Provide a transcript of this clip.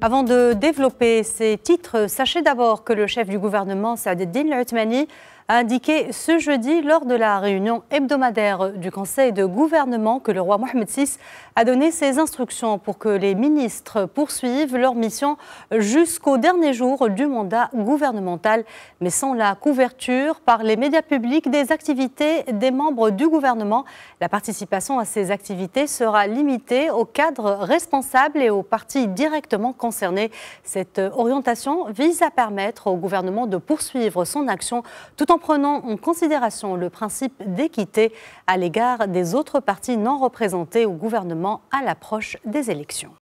Avant de développer ces titres, sachez d'abord que le chef du gouvernement, Sadeddin Lautmani, a indiqué ce jeudi lors de la réunion hebdomadaire du Conseil de gouvernement que le roi Mohamed VI a donné ses instructions pour que les ministres poursuivent leur mission jusqu'au dernier jour du mandat gouvernemental, mais sans la couverture par les médias publics des activités des membres du gouvernement. La participation à ces activités sera limitée aux cadres responsables et aux partis directement concernés. Cette euh, orientation vise à permettre au gouvernement de poursuivre son action tout en prenant en considération le principe d'équité à l'égard des autres partis non représentés au gouvernement à l'approche des élections.